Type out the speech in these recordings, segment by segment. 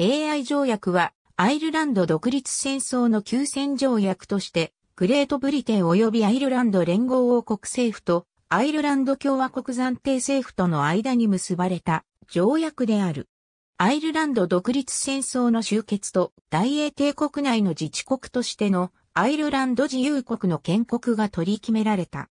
AI 条約は、アイルランド独立戦争の休戦条約として、グレートブリテン及びアイルランド連合王国政府と、アイルランド共和国暫定政府との間に結ばれた条約である。アイルランド独立戦争の終結と大英帝国内の自治国としてのアイルランド自由国の建国が取り決められた。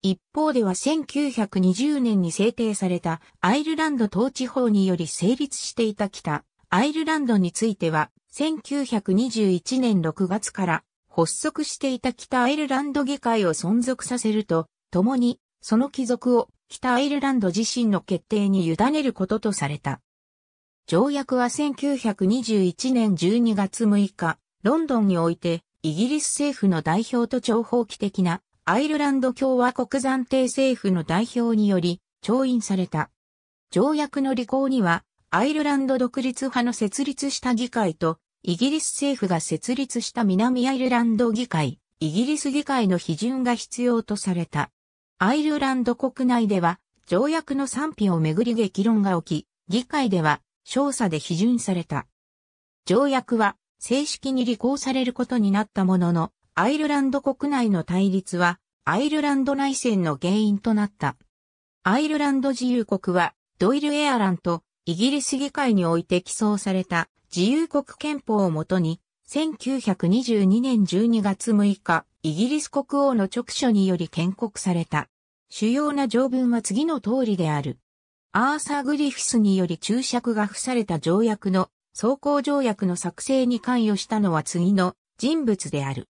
一方では1920年に制定されたアイルランド統治法により成立していた北アイルランドについては、1921年6月から発足していた北アイルランド議会を存続させると、共に、その帰属を北アイルランド自身の決定に委ねることとされた。条約は1921年12月6日、ロンドンにおいて、イギリス政府の代表と諜報機的なアイルランド共和国暫定政府の代表により、調印された。条約の履行には、アイルランド独立派の設立した議会と、イギリス政府が設立した南アイルランド議会、イギリス議会の批准が必要とされた。アイルランド国内では、条約の賛否をめぐり激論が起き、議会では、少佐で批准された。条約は、正式に履行されることになったものの、アイルランド国内の対立は、アイルランド内戦の原因となった。アイルランド自由国は、ドイル・エアランとイギリス議会において起草された自由国憲法をもとに、1922年12月6日、イギリス国王の直書により建国された。主要な条文は次の通りである。アーサー・グリフィスにより注釈が付された条約の、走行条約の作成に関与したのは次の人物である。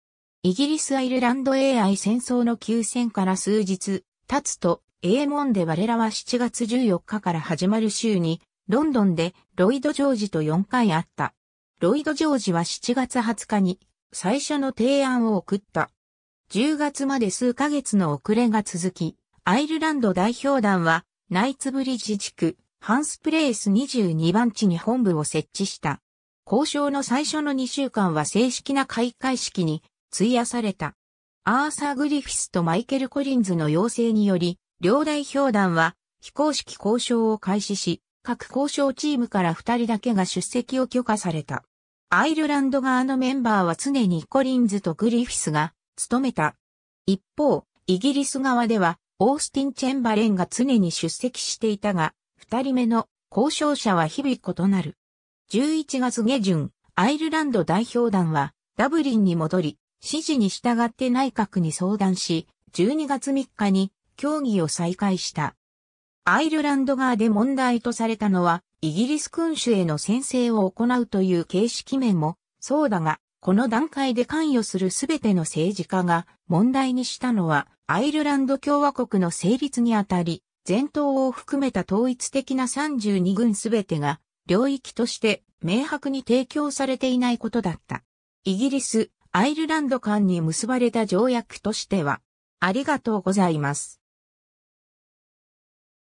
イギリス・アイルランド AI 戦争の休戦から数日経つと、英門で我らは7月14日から始まる週に、ロンドンでロイド・ジョージと4回会った。ロイド・ジョージは7月20日に最初の提案を送った。10月まで数ヶ月の遅れが続き、アイルランド代表団はナイツブリッジ地区ハンスプレイス22番地に本部を設置した。交渉の最初の2週間は正式な開会式に費やされた。アーサー・グリフィスとマイケル・コリンズの要請により、両代表団は非公式交渉を開始し、各交渉チームから2人だけが出席を許可された。アイルランド側のメンバーは常にコリンズとグリフィスが務めた。一方、イギリス側では、オースティン・チェンバレンが常に出席していたが、二人目の交渉者は日々異なる。11月下旬、アイルランド代表団はダブリンに戻り、指示に従って内閣に相談し、12月3日に協議を再開した。アイルランド側で問題とされたのは、イギリス君主への宣誓を行うという形式面も、そうだが、この段階で関与するすべての政治家が問題にしたのは、アイルランド共和国の成立にあたり、全島を含めた統一的な32軍すべてが、領域として明白に提供されていないことだった。イギリス、アイルランド間に結ばれた条約としては、ありがとうございます。